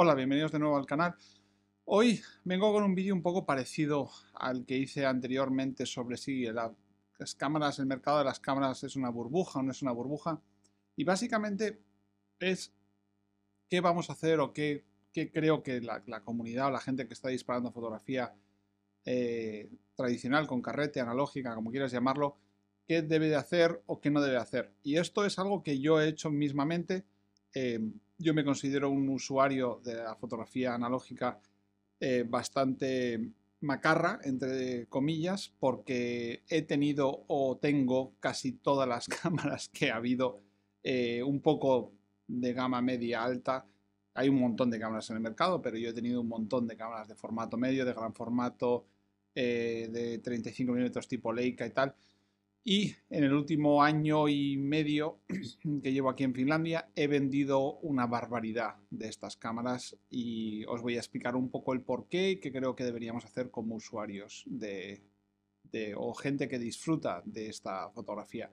Hola, bienvenidos de nuevo al canal. Hoy vengo con un vídeo un poco parecido al que hice anteriormente sobre si las cámaras, el mercado de las cámaras es una burbuja o no es una burbuja. Y básicamente es qué vamos a hacer o qué, creo que la, comunidad o la gente que está disparando fotografía eh, tradicional, con carrete, analógica, como quieras llamarlo, qué debe de hacer o qué no debe hacer. Y esto es algo que yo he hecho mismamente. Em, yo me considero un usuario de la fotografía analógica eh, bastante macarra, entre comillas, porque he tenido o tengo casi todas las cámaras que ha habido eh, un poco de gama media alta. Hay un montón de cámaras en el mercado, pero yo he tenido un montón de cámaras de formato medio, de gran formato, eh, de 35 mm tipo Leica y tal. Y en el último año y medio que llevo aquí en Finlandia he vendido una barbaridad de estas cámaras y os voy a explicar un poco el porqué y qué creo que deberíamos hacer como usuarios de, o gente que disfruta de esta fotografía.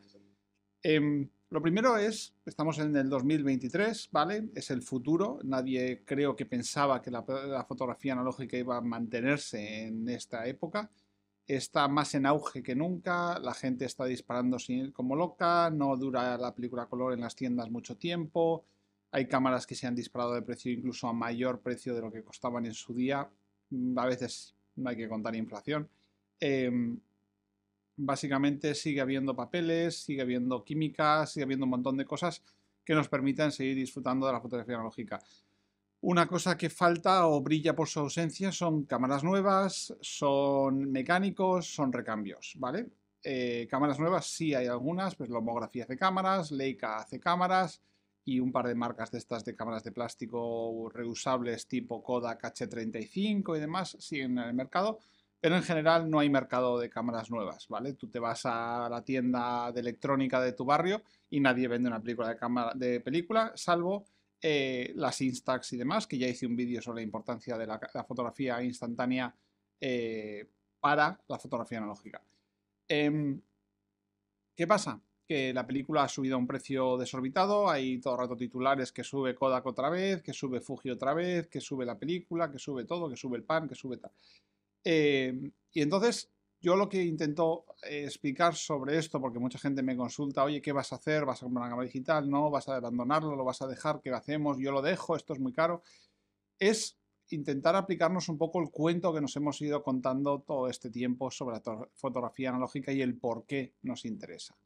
Em, lo primero es, estamos en el 2023, ¿vale? Es el futuro. Nadie creo que pensaba que la fotografía analógica iba a mantenerse en esta época está más en auge que nunca, la gente está disparando como loca, no dura la película color en las tiendas mucho tiempo, hay cámaras que se han disparado de precio incluso a mayor precio de lo que costaban en su día, mm, a veces no hay que contar inflación. Em, básicamente sigue habiendo papeles, sigue habiendo química, sigue habiendo un montón de cosas que nos permitan seguir disfrutando de la fotografía analógica. Una cosa que falta o brilla por su ausencia son cámaras nuevas, son mecánicos, son recambios, ¿vale? Eh, cámaras nuevas sí hay algunas, pues Lomografía hace cámaras, Leica hace cámaras y un par de marcas de estas de cámaras de plástico reusables tipo Kodak H35 y demás siguen en el mercado, pero en general no hay mercado de cámaras nuevas, ¿vale? Tú te vas a la tienda de electrónica de tu barrio y nadie vende una película de, cámara, de película, salvo eh, las Instax y demás, que ya hice un vídeo sobre la importancia de la, fotografía instantánea eh, para la fotografía analógica. Em, ¿Qué pasa? Que la película ha subido a un precio desorbitado, hay todo el rato titulares que sube Kodak otra vez, que sube Fuji otra vez, que sube la película, que sube todo, que sube el pan, que sube tal. Em, y entonces yo lo que intento eh, explicar sobre esto, porque mucha gente me consulta, oye, ¿qué vas a hacer? ¿Vas a comprar una cámara digital? ¿No? ¿Vas a abandonarlo? ¿Lo vas a dejar? ¿Qué hacemos? Yo lo dejo, esto es muy caro. Es intentar aplicarnos un poco el cuento que nos hemos ido contando todo este tiempo sobre la fotografía analógica y el por qué nos interesa.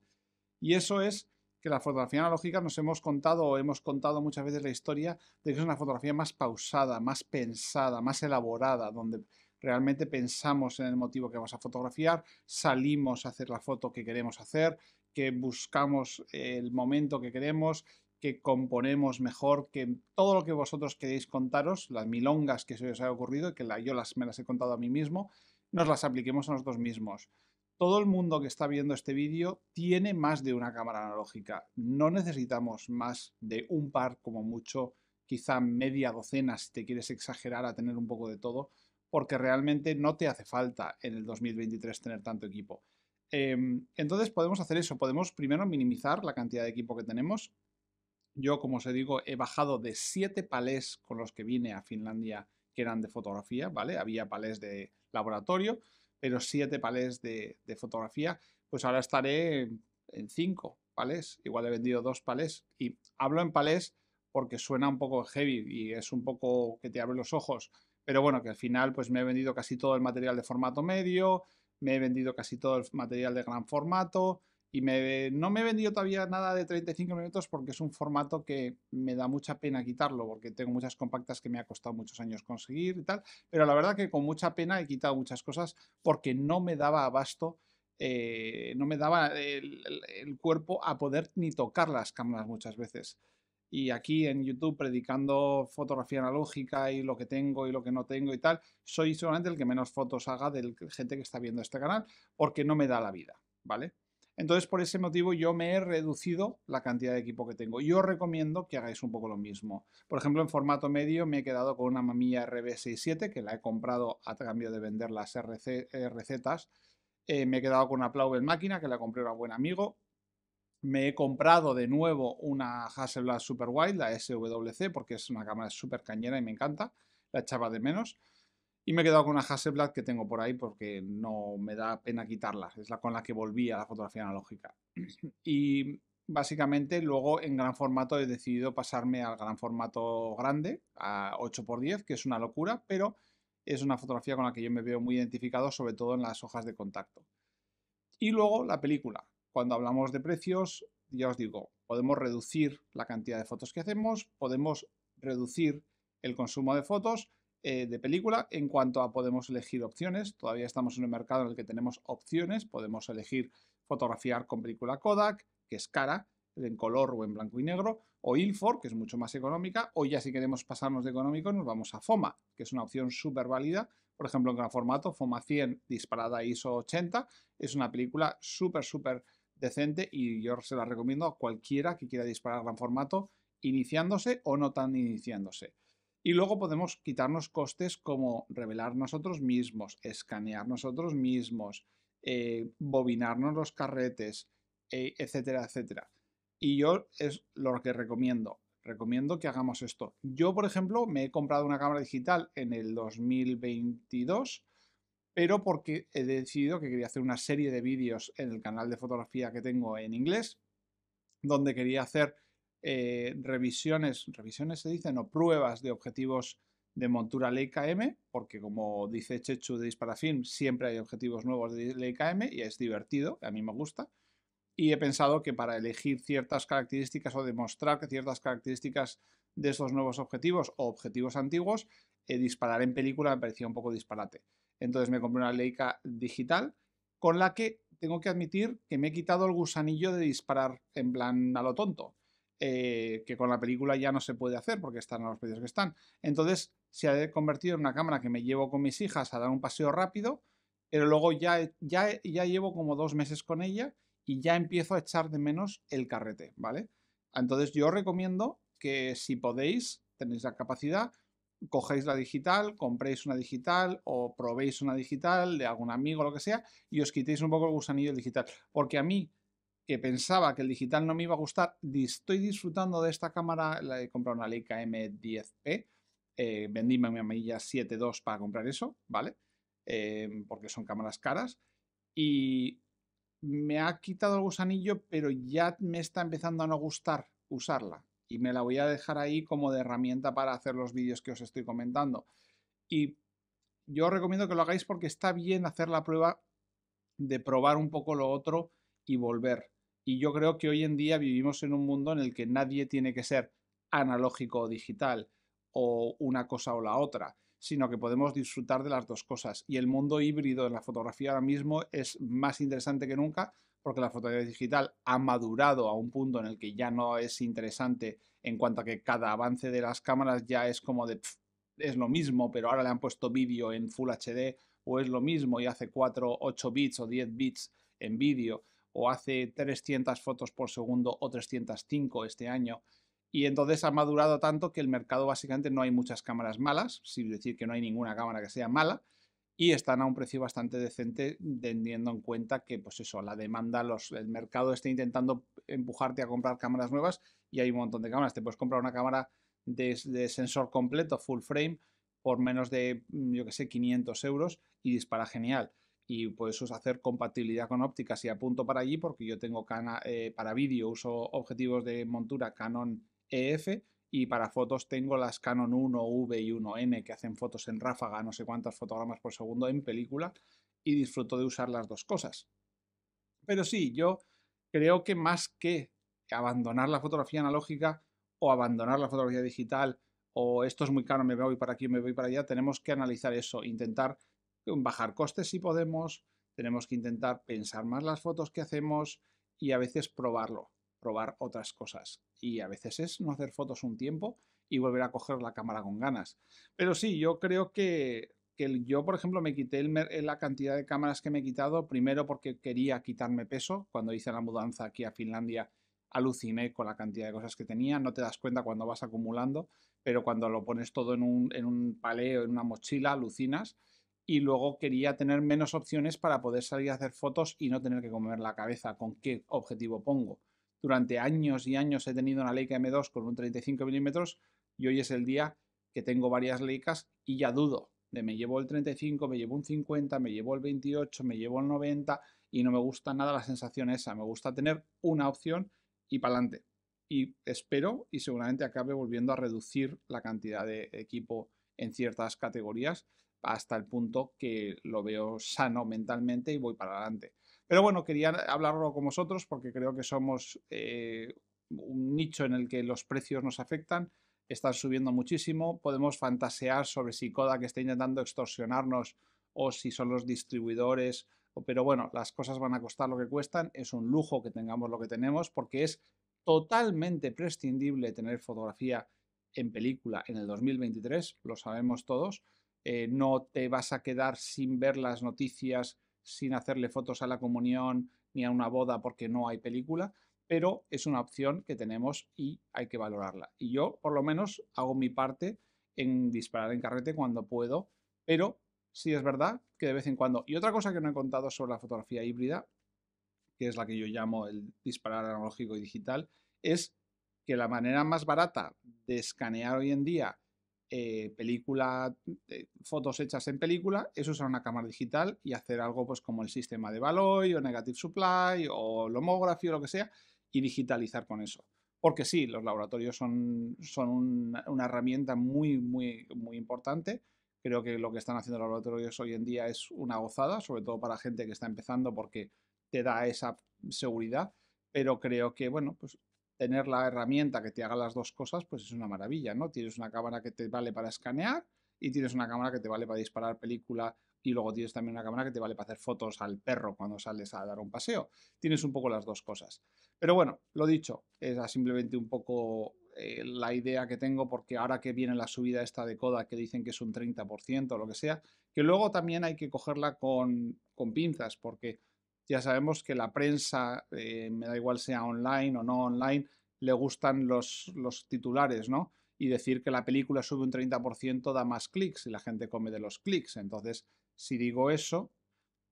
Y eso es que la fotografía analógica nos hemos contado o hemos contado muchas veces la historia de que es una fotografía más pausada, más pensada, más elaborada, donde realmente pensamos en el motivo que vamos a fotografiar, salimos a hacer la foto que queremos hacer, que buscamos el momento que queremos, que componemos mejor, que todo lo que vosotros queréis contaros, las milongas que se os ha ocurrido, y que yo las, me las he contado a mí mismo, nos las apliquemos a nosotros mismos. Todo el mundo que está viendo este vídeo tiene más de una cámara analógica. No necesitamos más de un par como mucho, quizá media docena si te quieres exagerar a tener un poco de todo, porque realmente no te hace falta en el 2023 tener tanto equipo. Em, entonces podemos hacer eso, podemos primero minimizar la cantidad de equipo que tenemos. Yo, como os digo, he bajado de siete palés con los que vine a Finlandia que eran de fotografía, ¿vale? Había palés de laboratorio, pero siete palés de, fotografía, pues ahora estaré en cinco palés, igual he vendido dos palés. Y hablo en palés porque suena un poco heavy y es un poco que te abre los ojos, pero bueno, que al final pues me he vendido casi todo el material de formato medio, me he vendido casi todo el material de gran formato y no me he vendido todavía nada de 35 minutos porque es un formato que me da mucha pena quitarlo porque tengo muchas compactas que me ha costado muchos años conseguir y tal, pero la verdad que con mucha pena he quitado muchas cosas porque no me daba abasto. Eh, no me daba el, el cuerpo a poder ni tocar las cámaras muchas veces y aquí en YouTube predicando fotografía analógica y lo que tengo y lo que no tengo y tal, soy solamente el que menos fotos haga de gente que está viendo este canal porque no me da la vida, ¿vale? Entonces, por ese motivo, yo me he reducido la cantidad de equipo que tengo. Yo os recomiendo que hagáis un poco lo mismo. Por ejemplo, en formato medio me he quedado con una mamilla RB67, que la he comprado a cambio de vender las recetas. Eh, me he quedado con una Plauvel máquina, que la compré a un buen amigo. Me he comprado de nuevo una Hasselblad Super Wide, la SWC, porque es una cámara súper cañera y me encanta. La echaba de menos. Y me he quedado con una Hasselblad que tengo por ahí porque no me da pena quitarla. Es la con la que volví a la fotografía analógica. Y básicamente luego en gran formato he decidido pasarme al gran formato grande, a 8x10, que es una locura, pero es una fotografía con la que yo me veo muy identificado, sobre todo en las hojas de contacto. Y luego la película. Cuando hablamos de precios, ya os digo, podemos reducir la cantidad de fotos que hacemos, podemos reducir el consumo de fotos eh, de película. En cuanto a podemos elegir opciones, todavía estamos en un mercado en el que tenemos opciones, podemos elegir fotografiar con película Kodak, que es cara, en color o en blanco y negro, o Ilford, que es mucho más económica, o ya si queremos pasarnos de económico nos vamos a FOMA, que es una opción súper válida, por ejemplo en gran formato, FOMA 100 disparada ISO 80, es una película súper, súper decente y yo se la recomiendo a cualquiera que quiera dispararla en formato iniciándose o no tan iniciándose. Y luego podemos quitarnos costes como revelar nosotros mismos, escanear nosotros mismos, eh, bobinarnos los carretes, eh, etcétera, etcétera. Y yo es lo que recomiendo. Recomiendo que hagamos esto. Yo, por ejemplo, me he comprado una cámara digital en el 2022 pero porque he decidido que quería hacer una serie de vídeos en el canal de fotografía que tengo en inglés, donde quería hacer eh, revisiones, revisiones se dicen, o pruebas de objetivos de montura Leica M, porque como dice Chechu de Disparafilm, siempre hay objetivos nuevos de Leica M y es divertido, a mí me gusta. Y he pensado que para elegir ciertas características o demostrar que ciertas características de esos nuevos objetivos o objetivos antiguos, eh, disparar en película me parecía un poco disparate. Entonces me compré una Leica digital con la que tengo que admitir que me he quitado el gusanillo de disparar en plan a lo tonto, eh, que con la película ya no se puede hacer porque están a los precios que están. Entonces se ha convertido en una cámara que me llevo con mis hijas a dar un paseo rápido, pero luego ya, ya, ya llevo como dos meses con ella y ya empiezo a echar de menos el carrete, ¿vale? Entonces yo recomiendo que si podéis, tenéis la capacidad, cogéis la digital, compréis una digital o probéis una digital de algún amigo, lo que sea, y os quitéis un poco el gusanillo digital. Porque a mí, que pensaba que el digital no me iba a gustar, estoy disfrutando de esta cámara, la he comprado una Leica M10P, eh, vendíme vendí mi mamilla 7.2 para comprar eso, ¿vale? Em, porque son cámaras caras, y me ha quitado el gusanillo, pero ya me está empezando a no gustar usarla y me la voy a dejar ahí como de herramienta para hacer los vídeos que os estoy comentando. Y yo os recomiendo que lo hagáis porque está bien hacer la prueba de probar un poco lo otro y volver. Y yo creo que hoy en día vivimos en un mundo en el que nadie tiene que ser analógico o digital o una cosa o la otra, sino que podemos disfrutar de las dos cosas. Y el mundo híbrido de la fotografía ahora mismo es más interesante que nunca porque la fotografía digital ha madurado a un punto en el que ya no es interesante en cuanto a que cada avance de las cámaras ya es como de es lo mismo, pero ahora le han puesto vídeo en Full HD o es lo mismo y hace 4, 8 bits o 10 bits en vídeo o hace 300 fotos por segundo o 305 este año. Y entonces ha madurado tanto que el mercado básicamente no hay muchas cámaras malas, sin decir que no hay ninguna cámara que sea mala, y están a un precio bastante decente teniendo en cuenta que pues eso, la demanda, los, el mercado está intentando empujarte a comprar cámaras nuevas y hay un montón de cámaras. Te puedes comprar una cámara de, sensor completo, full frame, por menos de, mm, yo que sé, 500 euros y dispara genial. Y puedes hacer compatibilidad con ópticas y apunto para allí porque yo tengo eh, para vídeo, uso objetivos de montura Canon EF y para fotos tengo las Canon 1V y 1N que hacen fotos en ráfaga, no sé cuántos fotogramas por segundo en película y disfruto de usar las dos cosas. Pero sí, yo creo que más que abandonar la fotografía analógica o abandonar la fotografía digital o esto es muy caro, me voy para aquí, me voy para allá, tenemos que analizar eso, intentar bajar costes si podemos, tenemos que intentar pensar más las fotos que hacemos y a veces probarlo probar otras cosas. Y a veces es no hacer fotos un tiempo y volver a coger la cámara con ganas. Pero sí, yo creo que, que yo, por ejemplo, me quité el, eh, la cantidad de cámaras que me he quitado, primero porque quería quitarme peso. Cuando hice la mudanza aquí a Finlandia, aluciné con la cantidad de cosas que tenía. No te das cuenta cuando vas acumulando, pero cuando lo pones todo en un, en un paleo, en una mochila, alucinas y luego quería tener menos opciones para poder salir a hacer fotos y no tener que comer la cabeza con qué objetivo pongo durante años y años he tenido una Leica M2 con un 35 milímetros y hoy es el día que tengo varias Leicas y ya dudo de me llevo el 35, me llevo un 50, me llevo el 28, me llevo el 90 y no me gusta nada la sensación esa, me gusta tener una opción y para adelante. Y espero y seguramente acabe volviendo a reducir la cantidad de equipo en ciertas categorías hasta el punto que lo veo sano mentalmente y voy para adelante. Pero bueno, quería hablarlo con vosotros porque creo que somos eh, un nicho en el que los precios nos afectan, están subiendo muchísimo, podemos fantasear sobre si Kodak está intentando extorsionarnos o si son los distribuidores, pero bueno, las cosas van a costar lo que cuestan, es un lujo que tengamos lo que tenemos porque es totalmente prescindible tener fotografía en película en el 2023, lo sabemos todos, eh, no te vas a quedar sin ver las noticias sin hacerle fotos a la comunión ni a una boda porque no hay película, pero es una opción que tenemos y hay que valorarla. Y yo, por lo menos, hago mi parte en disparar en carrete cuando puedo, pero sí es verdad que de vez en cuando... Y otra cosa que no he contado sobre la fotografía híbrida, que es la que yo llamo el disparar analógico y digital, es que la manera más barata de escanear hoy en día eh, película, eh, fotos hechas en película, eso usar una cámara digital y hacer algo pues como el sistema de Valoy o Negative Supply o Lomography o lo que sea y digitalizar con eso. Porque sí, los laboratorios son, son una herramienta muy, muy, muy importante. Creo que lo que están haciendo los laboratorios hoy en día es una gozada, sobre todo para gente que está empezando porque te da esa seguridad. Pero creo que, bueno, pues tener la herramienta que te haga las dos cosas, pues es una maravilla, ¿no? Tienes una cámara que te vale para escanear y tienes una cámara que te vale para disparar película y luego tienes también una cámara que te vale para hacer fotos al perro cuando sales a dar un paseo. Tienes un poco las dos cosas. Pero bueno, lo dicho, es simplemente un poco eh, la idea que tengo porque ahora que viene la subida esta de coda que dicen que es un 30% o lo que sea, que luego también hay que cogerla con, con pinzas porque ya sabemos que la prensa, eh, me da igual sea online o no online, le gustan los, titulares, ¿no? Y decir que la película sube un 30% da más clics y la gente come de los clics. Entonces, si digo eso,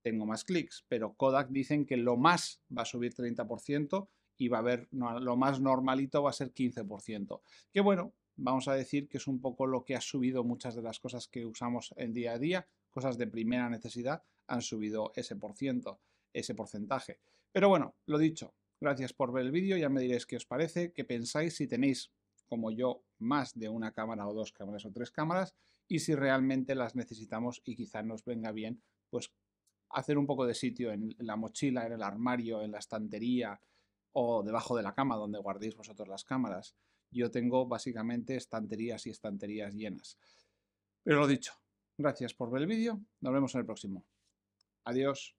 tengo más clics. Pero Kodak dicen que lo más va a subir 30% y va a haber, lo más normalito va a ser 15%. Que bueno, vamos a decir que es un poco lo que ha subido muchas de las cosas que usamos el día a día, cosas de primera necesidad han subido ese por ciento ese porcentaje. Pero bueno, lo dicho, gracias por ver el vídeo, ya me diréis qué os parece, qué pensáis, si tenéis, como yo, más de una cámara o dos cámaras o tres cámaras, y si realmente las necesitamos y quizá nos venga bien, pues hacer un poco de sitio en la mochila, en el armario, en la estantería o debajo de la cama donde guardéis vosotros las cámaras. Yo tengo básicamente estanterías y estanterías llenas. Pero lo dicho, gracias por ver el vídeo, nos vemos en el próximo. Adiós.